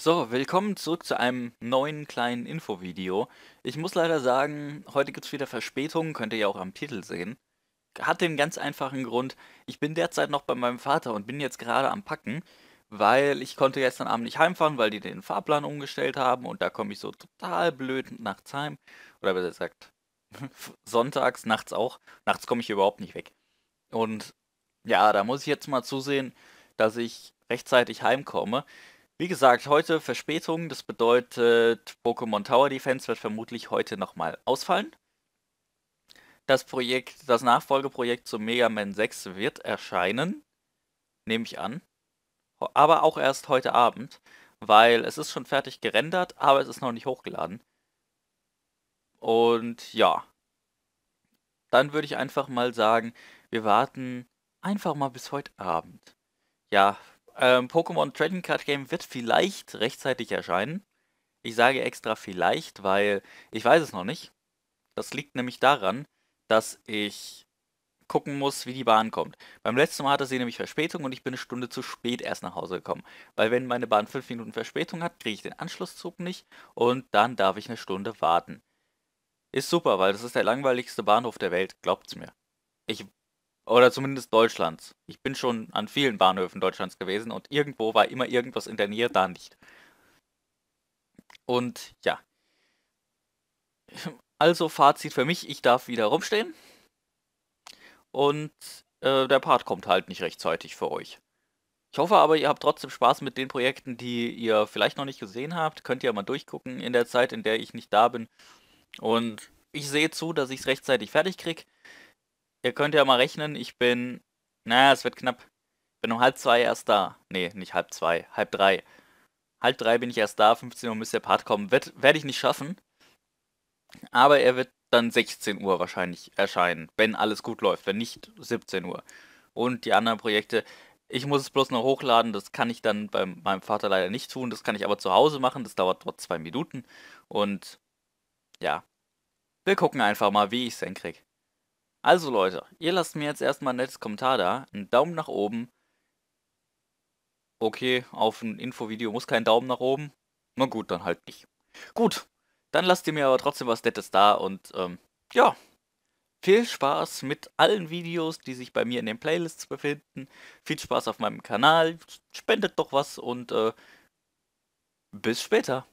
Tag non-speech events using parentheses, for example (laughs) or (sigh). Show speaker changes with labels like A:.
A: So, willkommen zurück zu einem neuen kleinen Infovideo. Ich muss leider sagen, heute gibt es wieder Verspätungen, könnt ihr ja auch am Titel sehen. Hat den ganz einfachen Grund, ich bin derzeit noch bei meinem Vater und bin jetzt gerade am Packen, weil ich konnte gestern Abend nicht heimfahren, weil die den Fahrplan umgestellt haben und da komme ich so total blöd nachts heim. Oder besser gesagt, (laughs) sonntags, nachts auch. Nachts komme ich überhaupt nicht weg. Und ja, da muss ich jetzt mal zusehen, dass ich rechtzeitig heimkomme. Wie gesagt, heute Verspätung, das bedeutet, Pokémon Tower Defense wird vermutlich heute nochmal ausfallen. Das Projekt, das Nachfolgeprojekt zu Mega Man 6 wird erscheinen, nehme ich an. Aber auch erst heute Abend, weil es ist schon fertig gerendert, aber es ist noch nicht hochgeladen. Und ja, dann würde ich einfach mal sagen, wir warten einfach mal bis heute Abend. Ja, ähm, Pokémon Trading Card Game wird vielleicht rechtzeitig erscheinen. Ich sage extra vielleicht, weil ich weiß es noch nicht. Das liegt nämlich daran, dass ich gucken muss, wie die Bahn kommt. Beim letzten Mal hatte sie nämlich Verspätung und ich bin eine Stunde zu spät erst nach Hause gekommen. Weil wenn meine Bahn 5 Minuten Verspätung hat, kriege ich den Anschlusszug nicht und dann darf ich eine Stunde warten. Ist super, weil das ist der langweiligste Bahnhof der Welt, glaubt's mir. Ich oder zumindest Deutschlands. Ich bin schon an vielen Bahnhöfen Deutschlands gewesen und irgendwo war immer irgendwas in der Nähe, da nicht. Und ja. Also Fazit für mich, ich darf wieder rumstehen. Und äh, der Part kommt halt nicht rechtzeitig für euch. Ich hoffe aber, ihr habt trotzdem Spaß mit den Projekten, die ihr vielleicht noch nicht gesehen habt. Könnt ihr mal durchgucken in der Zeit, in der ich nicht da bin. Und ich sehe zu, dass ich es rechtzeitig fertig kriege ihr könnt ja mal rechnen, ich bin, naja, es wird knapp. Bin um halb zwei erst da. Nee, nicht halb zwei, halb drei. Halb drei bin ich erst da, 15 Uhr müsste der Part kommen. werde ich nicht schaffen. Aber er wird dann 16 Uhr wahrscheinlich erscheinen, wenn alles gut läuft, wenn nicht 17 Uhr. Und die anderen Projekte, ich muss es bloß noch hochladen, das kann ich dann bei meinem Vater leider nicht tun, das kann ich aber zu Hause machen, das dauert dort zwei Minuten. Und ja, wir gucken einfach mal, wie ich es hinkriege. Also Leute, ihr lasst mir jetzt erstmal ein nettes Kommentar da, einen Daumen nach oben. Okay, auf ein Infovideo muss kein Daumen nach oben. Na gut, dann halt nicht. Gut, dann lasst ihr mir aber trotzdem was Nettes da und ähm, ja, viel Spaß mit allen Videos, die sich bei mir in den Playlists befinden. Viel Spaß auf meinem Kanal, spendet doch was und äh, bis später.